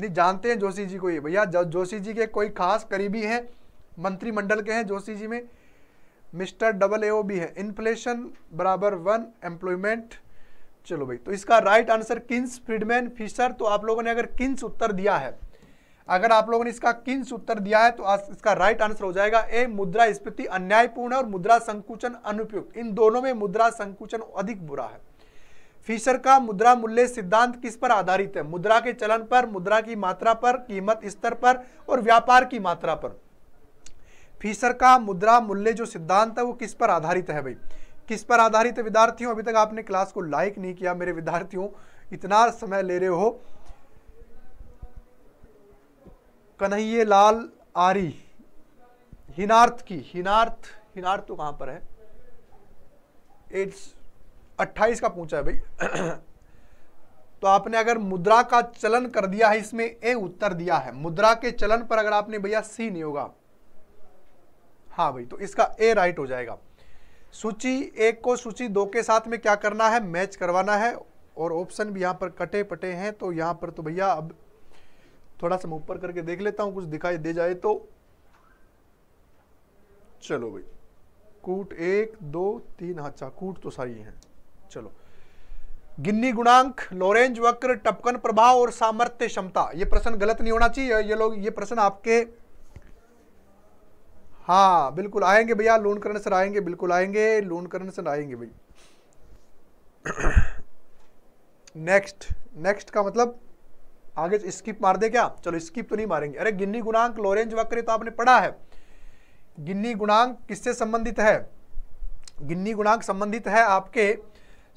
नहीं जानते हैं जोशी जी को ये भैया जोशी जी के कोई खास करीबी हैं मंत्रिमंडल के हैं जोशी जी में मिस्टर डबल ए ओ भी है इन्फ्लेशन बराबर वन एम्प्लॉयमेंट चलो भाई तो इसका right answer Keynes Friedman Fisher तो आप लोगों ने अगर किन्स उत्तर दिया है अगर आप लोगों ने इसका किन्स उत्तर दिया है तो इसका राइट आंसर हो जाएगा ए मुद्रा स्फीति अन्यायपूर्ण और मुद्रा संकुचन अनुपयुक्त इन दोनों में मुद्रा संकुचन अधिक बुरा है फिशर का मुद्रा मूल्य सिद्धांत किस पर आधारित है मुद्रा के चलन पर मुद्रा की मात्रा पर कीमत स्तर पर और व्यापार की मात्रा पर फिशर का मुद्रा मूल्य जो सिद्धांत है वो किस पर आधारित है भाई किस पर आधारित है विद्यार्थियों अभी तक आपने क्लास को लाइक नहीं किया मेरे विद्यार्थियों इतना समय ले रहे हो कन्हैये लाल आरी हिनार्थ की हिनार्थ हिनार्थ तो कहां पर है इट्स अट्ठाईस का पूछा है भाई तो आपने अगर मुद्रा का चलन कर दिया है इसमें ए उत्तर दिया है मुद्रा के चलन पर अगर आपने भैया सी नहीं होगा हाँ भाई तो इसका ए राइट हो जाएगा सूची एक को सूची दो के साथ में क्या करना है मैच करवाना है और ऑप्शन भी यहाँ पर कटे पटे हैं तो यहाँ पर तो भैया अब थोड़ा सा मैं ऊपर करके देख लेता हूँ कुछ दिखाई दे जाए तो चलो भाई कूट एक दो तीन अच्छा कूट तो सारी है चलो गिन्नी गुणांक लोरेंज वक्र टपकन प्रभाव और सामर्थ्य क्षमता ये प्रश्न गलत नहीं होना चाहिए ये लोग ये प्रश्न आपके हाँ बिल्कुल आएंगे भैया लोनकरण सर आएंगे बिल्कुल आएंगे लोनकरण सर आएंगे भाई नेक्स्ट नेक्स्ट का मतलब आगे स्किप मार दे क्या चलो स्किप तो नहीं मारेंगे अरे गिन्नी गुणांक लोरेंज वक्र तो आपने पढ़ा है गिन्नी गुणांक किससे संबंधित है गिन्नी गुणांक संबंधित है आपके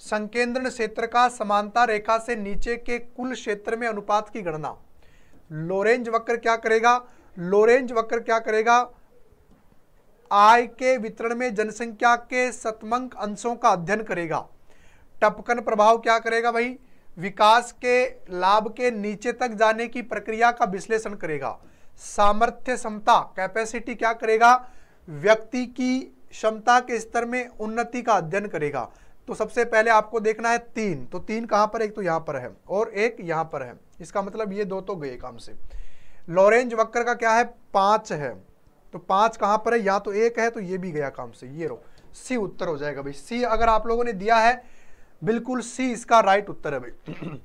संकेंद्रण क्षेत्र का समानता रेखा से नीचे के कुल क्षेत्र में अनुपात की गणना लोरेंज वक्र क्या करेगा लोरेंज वक्र क्या करेगा आय के वितरण में जनसंख्या के सतमंक अंशों का अध्ययन करेगा टपकन प्रभाव क्या करेगा भाई विकास के लाभ के नीचे तक जाने की प्रक्रिया का विश्लेषण करेगा सामर्थ्य क्षमता कैपेसिटी क्या करेगा व्यक्ति की क्षमता के स्तर में उन्नति का अध्ययन करेगा तो सबसे पहले आपको देखना है तीन तो तीन कहां पर एक तो यहां पर है और एक यहां पर है इसका मतलब ये दो तो गए काम से लॉरेंज वक्र का क्या है पांच है तो पांच कहां पर है या तो एक है तो ये भी गया काम से ये रो सी उत्तर हो जाएगा भाई सी अगर आप लोगों ने दिया है बिल्कुल सी इसका राइट उत्तर है भाई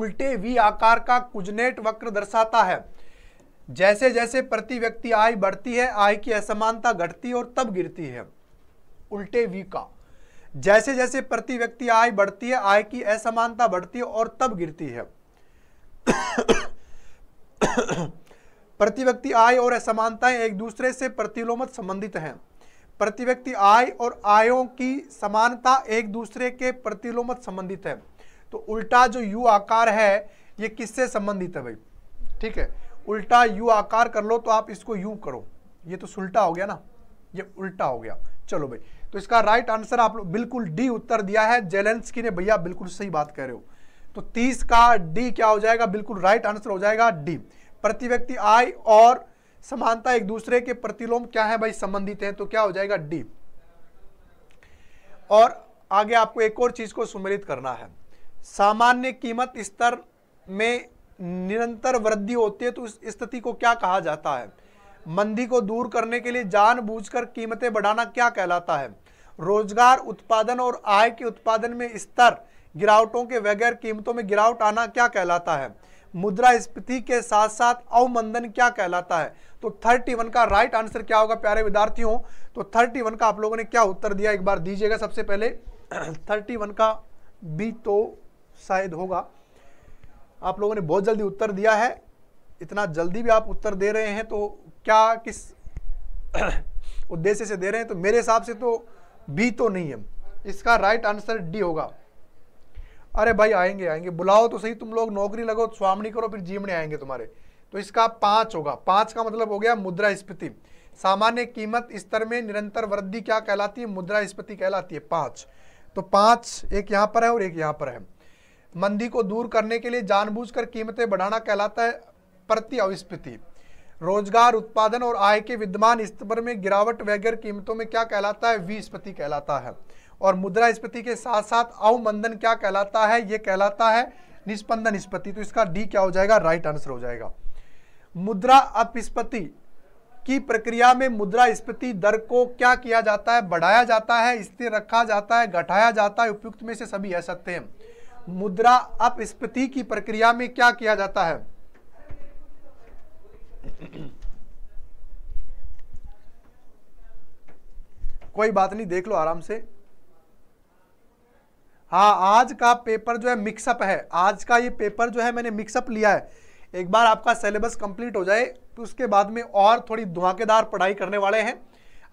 उल्टे वी आकार का कुजनेट वक्र दर्शाता है जैसे जैसे प्रति व्यक्ति आय बढ़ती है आय की असमानता घटती और तब गिरती है उल्टे वी का जैसे जैसे प्रति व्यक्ति आय बढ़ती है आय की असमानता बढ़ती है और तब गिरती है प्रति व्यक्ति आय और असमानताएं एक दूसरे से प्रतिलोमत संबंधित हैं प्रति व्यक्ति आय और आयों की समानता एक दूसरे के प्रतिलोमत संबंधित है तो उल्टा जो यू आकार है ये किससे संबंधित है भाई ठीक है उल्टा यू आकार कर लो तो आप इसको यू करो ये तो सुल्टा हो गया ना ये उल्टा हो गया चलो भाई तो इसका राइट आंसर आप लोग बिल्कुल डी उत्तर दिया है जेलेंसकी ने भैया बिल्कुल सही बात कह रहे हो तो तीस का डी क्या हो जाएगा बिल्कुल राइट आंसर हो जाएगा डी प्रति व्यक्ति आय और समानता एक दूसरे के प्रतिलोम क्या है भाई संबंधित है तो क्या हो जाएगा डी और आगे आपको एक और चीज को सुमिलित करना है सामान्य कीमत स्तर में निरंतर वृद्धि होती है तो उस स्थिति को क्या कहा जाता है मंदी को दूर करने के लिए जानबूझकर कीमतें बढ़ाना क्या कहलाता है रोजगार उत्पादन और आय के उत्पादन में स्तर गिरावटों के बगैर कीमतों में गिरावट आना क्या कहलाता है स्फीति के साथ साथ अवमंदन क्या कहलाता है तो थर्टी वन का राइट आंसर क्या होगा प्यारे विद्यार्थियों तो थर्टी वन का आप लोगों ने क्या उत्तर दिया एक बार दीजिएगा सबसे पहले थर्टी वन का बी तो शायद होगा आप लोगों ने बहुत जल्दी उत्तर दिया है इतना जल्दी भी आप उत्तर दे रहे हैं तो क्या किस उद्देश्य से दे रहे हैं तो मेरे हिसाब से तो बी तो नहीं है इसका राइट आंसर डी होगा अरे भाई आएंगे आएंगे बुलाओ तो सही तुम लोग नौकरी लगो स्वामणी करो फिर जीवने आएंगे तुम्हारे तो इसका पांच होगा पांच का मतलब हो गया मुद्रा स्पीति सामान्य कीमत स्तर में निरंतर वृद्धि क्या कहलाती है मुद्रा स्पीति कहलाती है पांच तो पांच एक यहाँ पर है और एक यहाँ पर है मंदी को दूर करने के लिए जानबूझकर कीमतें बढ़ाना कहलाता है प्रति अविस्फीति रोजगार उत्पादन और आय के विद्यमान स्तर में गिरावट वगैरह कीमतों में क्या कहलाता है विस्पति कहलाता है और मुद्रास्फीति के साथ साथ अवमंदन क्या कहलाता है यह कहलाता है निष्पंदन स्पति तो इसका डी क्या हो जाएगा राइट आंसर हो जाएगा मुद्रा अपस्पति की प्रक्रिया में मुद्रा स्पति दर को क्या किया जाता है बढ़ाया जाता है स्थिर रखा जाता है घटाया जाता है उपयुक्त में से सभी है सकते हैं मुद्रा अपस्पति की प्रक्रिया में क्या किया जाता है कोई बात नहीं देख लो आराम से हाँ आज का पेपर जो है मिक्सअप है आज का ये पेपर जो है मैंने मिक्सअप लिया है एक बार आपका सिलेबस कंप्लीट हो जाए तो उसके बाद में और थोड़ी धुआंकेदार पढ़ाई करने वाले हैं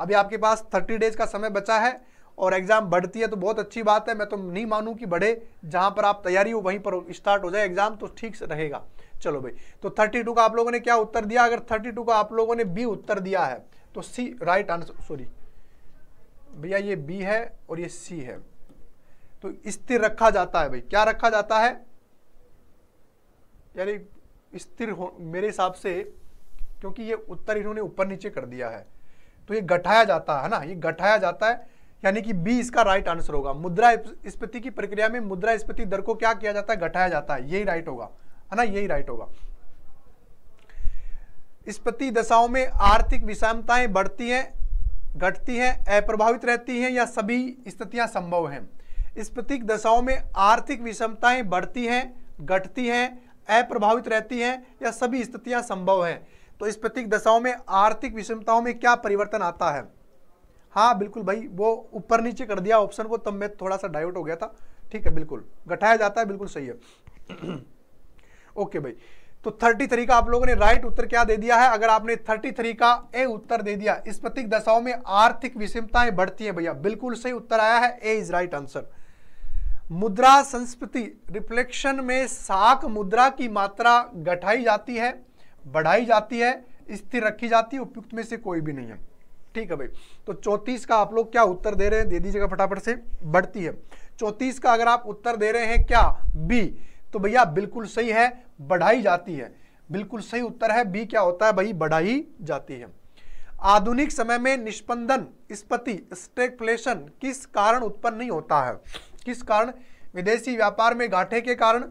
अभी आपके पास थर्टी डेज का समय बचा है और एग्ज़ाम बढ़ती है तो बहुत अच्छी बात है मैं तो नहीं मानूँ कि बढ़े जहाँ पर आप तैयारी हो वहीं पर स्टार्ट हो जाए एग्ज़ाम तो ठीक से रहेगा चलो भाई तो 32 का आप लोगों ने क्या उत्तर दिया अगर 32 का आप लोगों ने बी उत्तर दिया है तो सी राइट आंसर सॉरी भैया ये बी है और ये सी है तो स्थिर रखा जाता है भाई क्या रखा जाता है यानी स्थिर हो मेरे हिसाब से क्योंकि ये उत्तर इन्होंने ऊपर नीचे कर दिया है तो ये घटाया जाता है ना ये घटाया जाता है यानी कि बी इसका राइट आंसर होगा मुद्रा स्पीति की प्रक्रिया में मुद्रा स्पीति दर को क्या किया जाता है घटाया जाता है यही राइट होगा है ना यही राइट होगा स्पति दशाओं में आर्थिक विषमताएं बढ़ती हैं घटती हैं अप्रभावित रहती हैं या सभी स्थितियां संभव हैं स्पतिक दशाओं में आर्थिक विषमताएं बढ़ती हैं घटती हैं अप्रभावित रहती हैं या सभी स्थितियां संभव हैं तो स्पतिक दशाओं में आर्थिक विषमताओं में क्या परिवर्तन आता है हाँ बिल्कुल भाई वो ऊपर नीचे कर दिया ऑप्शन को तब मैं थोड़ा सा डाइवर्ट हो गया था ठीक है बिल्कुल घटाया जाता है बिल्कुल सही है ओके भाई तो 33 का आप लोगों ने राइट उत्तर क्या दे दिया है अगर आपने 33 का ए उत्तर दे दिया इस प्रतीक दशाओं में आर्थिक विषमताएं बढ़ती हैं भैया बिल्कुल सही उत्तर आया है ए इज राइट आंसर मुद्रा संस्कृति रिफ्लेक्शन में साक मुद्रा की मात्रा घटाई जाती है बढ़ाई जाती है स्थिर रखी जाती है उपयुक्त में से कोई भी नहीं है ठीक है भाई तो चौंतीस का आप लोग क्या उत्तर दे रहे हैं दे दीजिएगा फटाफट से बढ़ती है चौंतीस का अगर आप उत्तर दे रहे हैं क्या बी तो भैया बिल्कुल सही है बढ़ाई जाती है बिल्कुल सही उत्तर है बी क्या होता है भाई बढ़ाई जाती है आधुनिक समय में निष्पंदन स्पति स्टेगफ्लेशन किस कारण उत्पन्न नहीं होता है किस कारण विदेशी व्यापार में घाटे के कारण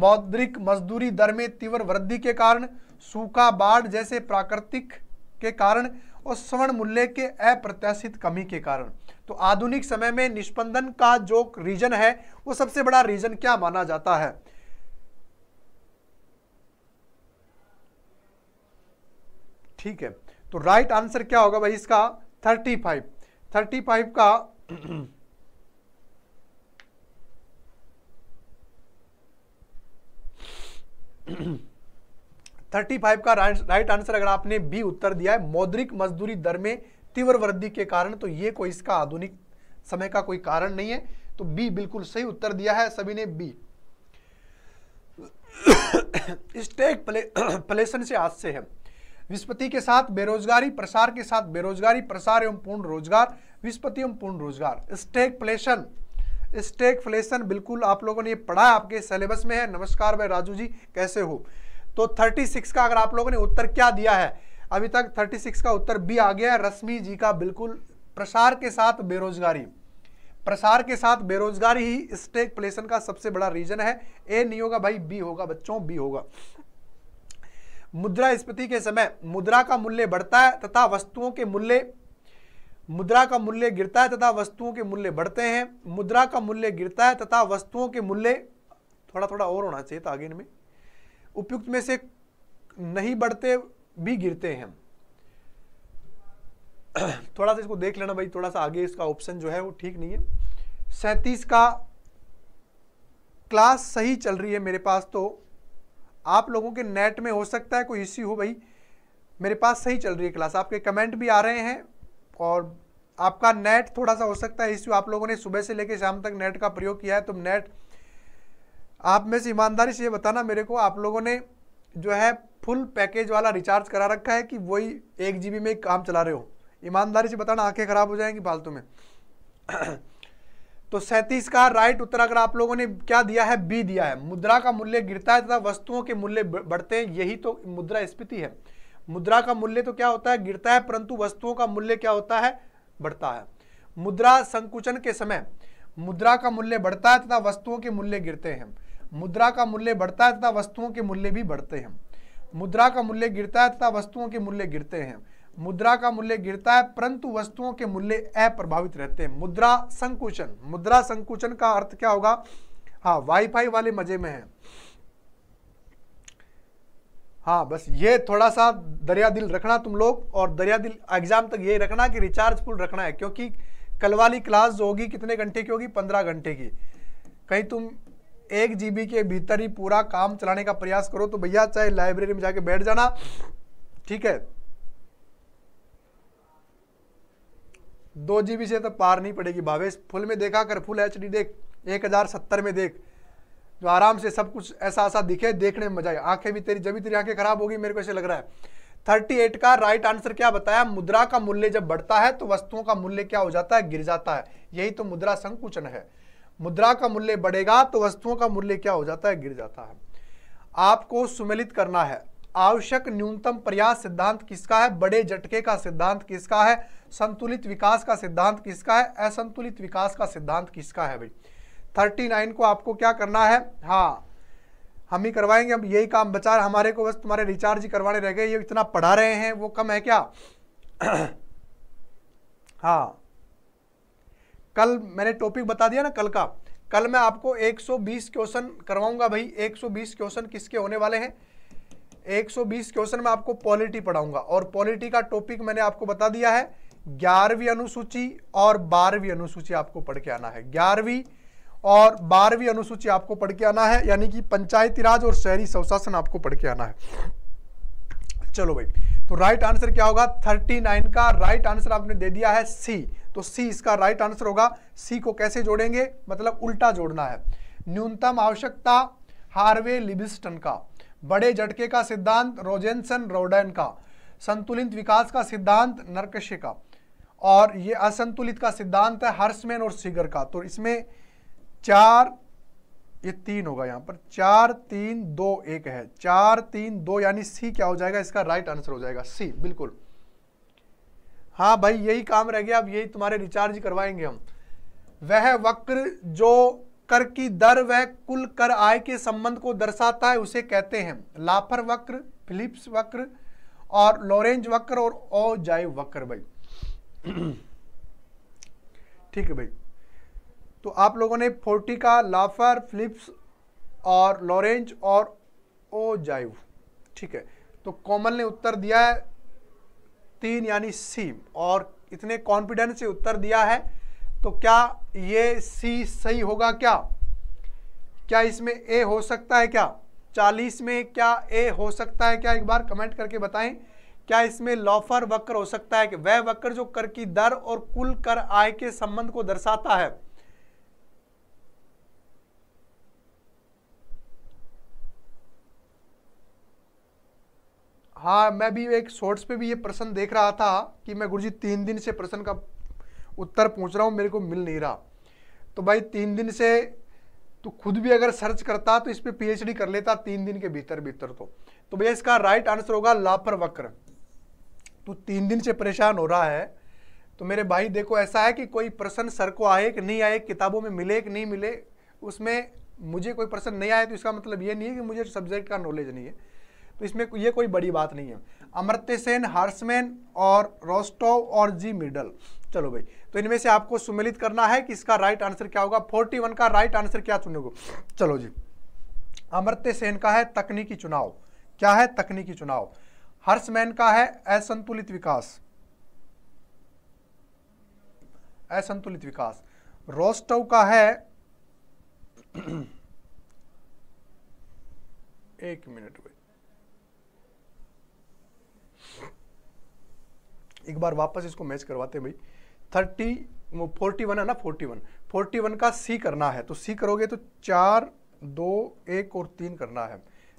मौद्रिक मजदूरी दर में तीव्र वृद्धि के कारण सूखा बाढ़ जैसे प्राकृतिक के कारण और स्वर्ण मूल्य के अप्रत्याशित कमी के कारण तो आधुनिक समय में निष्पंदन का जो रीजन है वो सबसे बड़ा रीजन क्या माना जाता है ठीक है तो राइट आंसर क्या होगा भाई इसका थर्टी फाइव थर्टी फाइव का थर्टी फाइव का राइट आंसर अगर आपने बी उत्तर दिया है मौद्रिक मजदूरी दर में तीव्र वृद्धि के कारण तो ये कोई इसका आधुनिक समय का कोई कारण नहीं है तो बी बिल्कुल सही उत्तर दिया है सभी ने बी स्टेक प्ले, प्लेसन से आज से है विस्पति के साथ बेरोजगारी प्रसार के साथ बेरोजगारी प्रसार एवं पूर्ण रोजगार विस्पति एवं पूर्ण रोजगार स्टेक फ्लेशन बिल्कुल आप लोगों ने ये पढ़ा आपके सिलेबस में है नमस्कार भाई राजू जी कैसे हो तो 36 का अगर आप लोगों ने उत्तर क्या दिया है अभी तक 36 का उत्तर बी आ गया है रश्मि जी का बिल्कुल प्रसार के साथ बेरोजगारी प्रसार के साथ बेरोजगारी ही स्टेक प्लेसन का सबसे बड़ा रीजन है ए नहीं होगा भाई बी होगा बच्चों बी होगा मुद्रा मुद्रास्फीति के समय मुद्रा का मूल्य बढ़ता है तथा वस्तुओं के मूल्य मुद्रा का मूल्य गिरता है तथा वस्तुओं के मूल्य बढ़ते हैं मुद्रा का मूल्य गिरता है तथा वस्तुओं के मूल्य थोड़ा थोड़ा और होना चाहिए आगे उपयुक्त में से नहीं बढ़ते भी गिरते हैं थोड़ा सा इसको देख लेना भाई थोड़ा सा आगे इसका ऑप्शन जो है वो ठीक नहीं है सैंतीस का क्लास सही चल रही है मेरे पास तो आप लोगों के नेट में हो सकता है कोई इश्यू हो भाई मेरे पास सही चल रही है क्लास आपके कमेंट भी आ रहे हैं और आपका नेट थोड़ा सा हो सकता है इश्यू आप लोगों ने सुबह से लेकर शाम तक नेट का प्रयोग किया है तो नेट आप में से ईमानदारी से ये बताना मेरे को आप लोगों ने जो है फुल पैकेज वाला रिचार्ज करा रखा है कि वही एक जी में काम चला रहे हो ईमानदारी से बताना आंखें ख़राब हो जाएंगी फालतू में तो सैंतीस का राइट उत्तर अगर आप लोगों ने क्या दिया है बी दिया है मुद्रा का मूल्य गिरता है तथा वस्तुओं के मूल्य बढ़ते हैं यही तो मुद्रा स्फीति है मुद्रा का मूल्य तो क्या होता है गिरता है परंतु वस्तुओं का मूल्य क्या होता है बढ़ता है मुद्रा संकुचन के समय मुद्रा का मूल्य बढ़ता है तथा वस्तुओं के मूल्य गिरते हैं मुद्रा का मूल्य बढ़ता है तथा वस्तुओं के मूल्य भी बढ़ते हैं मुद्रा का मूल्य गिरता है तथा वस्तुओं के मूल्य गिरते हैं मुद्रा का मूल्य गिरता है परंतु वस्तुओं के मूल्य अप्रभावित रहते हैं मुद्रा संकुचन मुद्रा संकुचन का अर्थ क्या होगा हाँ वाईफाई वाले मजे में है हाँ बस ये थोड़ा सा दरिया दिल रखना तुम लोग और दरिया दिल एग्जाम तक ये रखना कि रिचार्ज फुल रखना है क्योंकि कल वाली क्लास जो होगी कितने घंटे की होगी पंद्रह घंटे की कहीं तुम एक जीबी के भीतर ही पूरा काम चलाने का प्रयास करो तो भैया चाहे लाइब्रेरी में जाके बैठ जाना ठीक है दो जी से तो पार नहीं पड़ेगी भावेश फुल में देखा कर फुल एच देख एक हज़ार सत्तर में देख जो आराम से सब कुछ ऐसा ऐसा दिखे देखने में मजा आए आंखें भी तेरी जब तेरी आंखें खराब होगी मेरे को ऐसे लग रहा है थर्टी एट का राइट आंसर क्या बताया मुद्रा का मूल्य जब बढ़ता है तो वस्तुओं का मूल्य क्या हो जाता है गिर जाता है यही तो मुद्रा संकुचन है मुद्रा का मूल्य बढ़ेगा तो वस्तुओं का मूल्य क्या हो जाता है गिर जाता है आपको सुमिलित करना है आवश्यक न्यूनतम प्रयास सिद्धांत किसका है बड़े झटके का सिद्धांत किसका है संतुलित विकास का सिद्धांत किसका है असंतुलित विकास का सिद्धांत किसका है भाई थर्टी नाइन को आपको क्या करना है हाँ हम ही करवाएंगे अब यही काम बचा हमारे को बस तुम्हारे रिचार्ज करवाने रह गए ये इतना पढ़ा रहे हैं वो कम है क्या हाँ कल मैंने टॉपिक बता दिया ना कल का कल मैं आपको 120 क्वेश्चन करवाऊंगा भाई 120 क्वेश्चन किसके होने वाले हैं 120 क्वेश्चन में आपको पॉलिटी पढ़ाऊंगा और पॉलिटी का टॉपिक मैंने आपको बता दिया है ग्यारहवीं अनुसूची और बारहवीं अनुसूची आपको पढ़ के आना है ग्यारहवीं और बारहवीं अनुसूची आपको पढ़ के आना है यानी कि पंचायती राज और शहरी स्वशासन आपको पढ़ के आना है चलो भाई तो राइट आंसर क्या होगा 39 का राइट आंसर आपने दे दिया है सी तो सी इसका राइट आंसर होगा सी को कैसे जोड़ेंगे मतलब उल्टा जोड़ना है न्यूनतम आवश्यकता हार्वे लिबिस्टन का बड़े झटके का सिद्धांत रोजेंसन रोडन का संतुलित विकास का सिद्धांत नरकशे का और ये असंतुलित का सिद्धांत है हर्समैन और सिगर का तो इसमें चार ये तीन होगा यहाँ पर चार तीन दो एक है चार तीन दो यानी सी क्या हो जाएगा इसका राइट आंसर हो जाएगा सी बिल्कुल हाँ भाई यही काम रह गया अब यही तुम्हारे रिचार्ज करवाएंगे हम वह वक्र जो कर की दर व कुल कर आय के संबंध को दर्शाता है उसे कहते हैं लाफर वक्र फिलिप्स वक्र और लॉरेंज वक्र और ओजाइव वक्र भाई ठीक है भाई तो आप लोगों ने फोर्टी का लाफर फिलिप्स और लॉरेंज और ओ जाइव ठीक है तो कॉमन ने उत्तर दिया है तीन यानी सी और इतने कॉन्फिडेंस से उत्तर दिया है तो क्या ये सी सही होगा क्या क्या इसमें ए हो सकता है क्या चालीस में क्या ए हो सकता है क्या एक बार कमेंट करके बताएं क्या इसमें लॉफर वक्र हो सकता है कि वह वक्र जो कर की दर और कुल कर आय के संबंध को दर्शाता है हाँ मैं भी एक शॉर्ट्स पे भी ये प्रश्न देख रहा था कि मैं गुरुजी तीन दिन से प्रश्न का उत्तर पूछ रहा हूँ मेरे को मिल नहीं रहा तो भाई तीन दिन से तो खुद भी अगर सर्च करता तो इस पर पी कर लेता तीन दिन के भीतर भीतर तो तो भैया इसका राइट आंसर होगा लापर वक्र तो तीन दिन से परेशान हो रहा है तो मेरे भाई देखो ऐसा है कि कोई प्रश्न सर को आए कि नहीं आए किताबों में मिले कि नहीं मिले उसमें मुझे कोई प्रश्न नहीं आए तो इसका मतलब ये नहीं है कि मुझे सब्जेक्ट का नॉलेज नहीं है तो इसमें ये कोई बड़ी बात नहीं है अमृत्य सेन हार्समैन और रोस्टोव और जी मिडल चलो भाई तो इनमें से आपको सुमेलित करना है कि इसका राइट आंसर क्या होगा 41 का राइट आंसर क्या को चलो जी अमृत्य सेन का है तकनीकी चुनाव क्या है तकनीकी चुनाव हर्षमैन का है असंतुलित विकास असंतुलित विकास रोस्टव का है एक मिनट भाई एक बार वापस इसको मैच करवाते हैं भाई थर्टी फोर्टी वन है ना फोर्टी वन फोर्टी वन का सी करना है तो सी करोगे तो चार दो एक और तीन करना है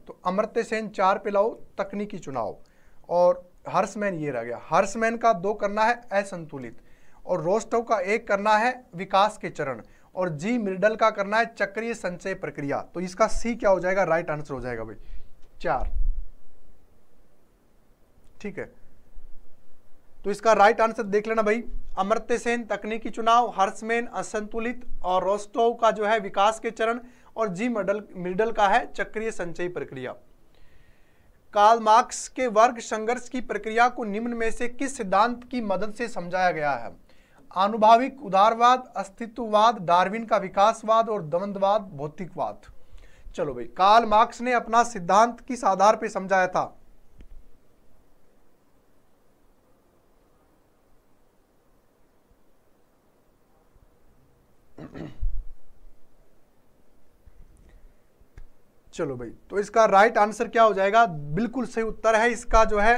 तो अमृत्य सेन चार पे लाओ तकनीकी चुनाव और हर्षमैन ये रह गया हर्षमैन का दो करना है असंतुलित और रोस्टो का एक करना है विकास के चरण और जी मिर्डल का करना है चक्रीय संचय प्रक्रिया तो इसका सी क्या हो जाएगा राइट आंसर हो जाएगा भाई चार ठीक है तो इसका राइट आंसर देख लेना भाई अमृत सेन तकनीकी चुनाव हर्षमेन असंतुलित और रोस्टोव का जो है विकास के चरण और जी मडल मिडल का है चक्रीय संचयी प्रक्रिया कार्ल मार्क्स के वर्ग संघर्ष की प्रक्रिया को निम्न में से किस सिद्धांत की मदद से समझाया गया है आनुभाविक उदारवाद अस्तित्ववाद डार्विन का विकासवाद और दमनवाद भौतिकवाद चलो भाई कार्ल मार्क्स ने अपना सिद्धांत किस आधार पर समझाया था चलो भाई तो इसका राइट आंसर क्या हो जाएगा बिल्कुल सही उत्तर है इसका जो है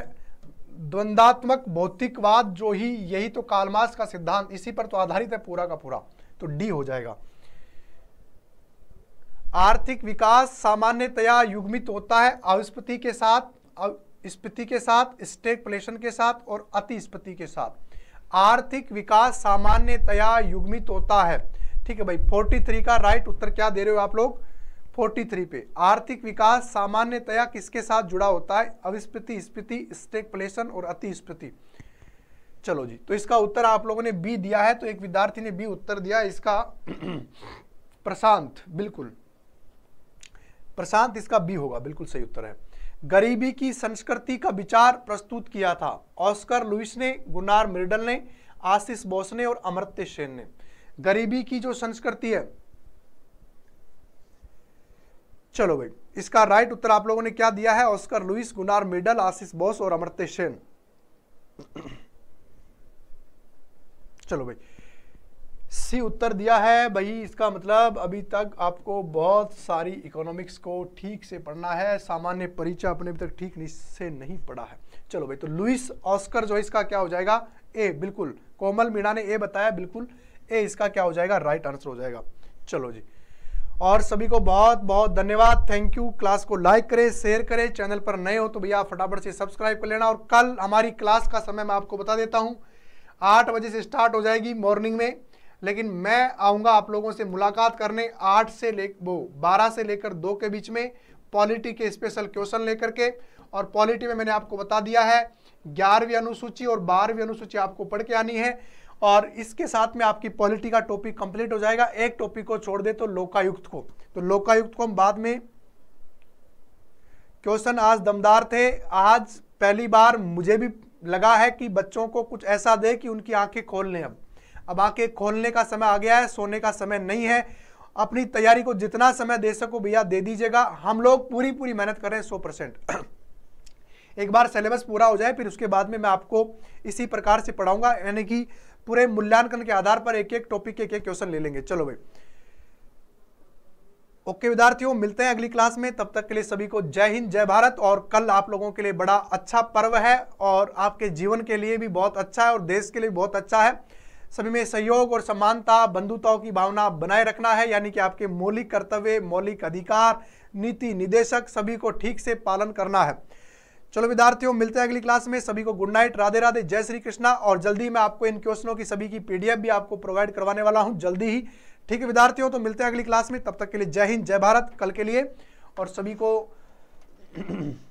द्वंदात्मक भौतिकवाद जो ही यही तो कालमास का सिद्धांत इसी पर तो आधारित है पूरा का पूरा तो डी हो जाएगा आर्थिक विकास सामान्यतया युग्मित होता है अविस्पति के साथ स्पति के साथ प्लेशन के साथ और अति स्पति के साथ आर्थिक विकास सामान्यतया युग्मित होता है ठीक है भाई फोर्टी थ्री का राइट उत्तर क्या दे रहे हो आप लोग फोर्टी थ्री पे आर्थिक विकास सामान्यतया किसके साथ जुड़ा होता है अविस्पृति स्पृति स्टेगफ्लेशन और अतिस्पृति चलो जी तो इसका उत्तर आप लोगों ने बी दिया है तो एक विद्यार्थी ने बी उत्तर दिया इसका प्रशांत बिल्कुल प्रशांत इसका बी होगा बिल्कुल सही उत्तर है गरीबी की संस्कृति का विचार प्रस्तुत किया था ऑस्कर लुइस ने गुनार मिर्डल ने आशीष बोस ने और अमर्त्य सेन ने गरीबी की जो संस्कृति है चलो भाई इसका राइट उत्तर आप लोगों ने क्या दिया है Oscar Lewis Gunnar Myrdal Ashish Bose और अमृत्य सेन चलो भाई सी उत्तर दिया है भाई इसका मतलब अभी तक आपको बहुत सारी इकोनॉमिक्स को ठीक से पढ़ना है सामान्य परिचय अपने अभी तक ठीक से नहीं पढ़ा है चलो भाई तो लुइस ऑस्कर जो है इसका क्या हो जाएगा ए बिल्कुल कोमल मीणा ने ए बताया बिल्कुल ए इसका क्या हो जाएगा राइट आंसर हो जाएगा चलो जी और सभी को बहुत बहुत धन्यवाद थैंक यू क्लास को लाइक करें शेयर करें चैनल पर नए हो तो भैया फटाफट से सब्सक्राइब कर लेना और कल हमारी क्लास का समय मैं आपको बता देता हूँ आठ बजे से स्टार्ट हो जाएगी मॉर्निंग में लेकिन मैं आऊँगा आप लोगों से मुलाकात करने आठ से ले वो बारह से लेकर दो के बीच में पॉलिटी के स्पेशल क्वेश्चन लेकर के और पॉलिटी में मैंने आपको बता दिया है ग्यारहवीं अनुसूची और बारहवीं अनुसूची आपको पढ़ के आनी है और इसके साथ में आपकी पॉलिटी का टॉपिक कंप्लीट हो जाएगा एक टॉपिक को छोड़ दे तो लोकायुक्त को तो लोकायुक्त को हम बाद में क्वेश्चन आज दमदार थे आज पहली बार मुझे भी लगा है कि बच्चों को कुछ ऐसा दे कि उनकी आंखें खोल लें अब अब आंखें खोलने का समय आ गया है सोने का समय नहीं है अपनी तैयारी को जितना समय दे सको भैया दे दीजिएगा हम लोग पूरी पूरी मेहनत कर रहे हैं सौ परसेंट एक बार सिलेबस पूरा हो जाए फिर उसके बाद में मैं आपको इसी प्रकार से पढ़ाऊंगा यानी कि पूरे मूल्यांकन के आधार पर एक एक टॉपिक के एक एक क्वेश्चन ले लेंगे चलो भाई ओके विद्यार्थियों मिलते हैं अगली क्लास में तब तक के लिए सभी को जय हिंद जय भारत और कल आप लोगों के लिए बड़ा अच्छा पर्व है और आपके जीवन के लिए भी बहुत अच्छा है और देश के लिए बहुत अच्छा है सभी में सहयोग और समानता बंधुताओं की भावना बनाए रखना है यानी कि आपके मौलिक कर्तव्य मौलिक अधिकार नीति निदेशक सभी को ठीक से पालन करना है चलो विद्यार्थियों मिलते हैं अगली क्लास में सभी को गुड नाइट राधे राधे जय श्री कृष्णा और जल्दी मैं आपको इन क्वेश्चनों की सभी की पीडीएफ भी आपको प्रोवाइड करवाने वाला हूं जल्दी ही ठीक है विद्यार्थियों तो मिलते हैं अगली क्लास में तब तक के लिए जय हिंद जय भारत कल के लिए और सभी को